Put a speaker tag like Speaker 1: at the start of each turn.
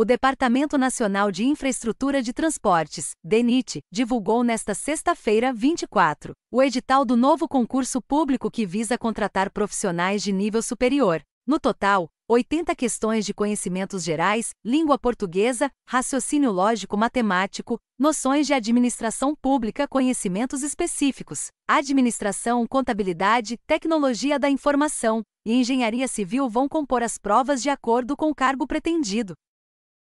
Speaker 1: O Departamento Nacional de Infraestrutura de Transportes, DENIT, divulgou nesta sexta-feira, 24, o edital do novo concurso público que visa contratar profissionais de nível superior. No total, 80 questões de conhecimentos gerais, língua portuguesa, raciocínio lógico-matemático, noções de administração pública, conhecimentos específicos, administração, contabilidade, tecnologia da informação e engenharia civil vão compor as provas de acordo com o cargo pretendido.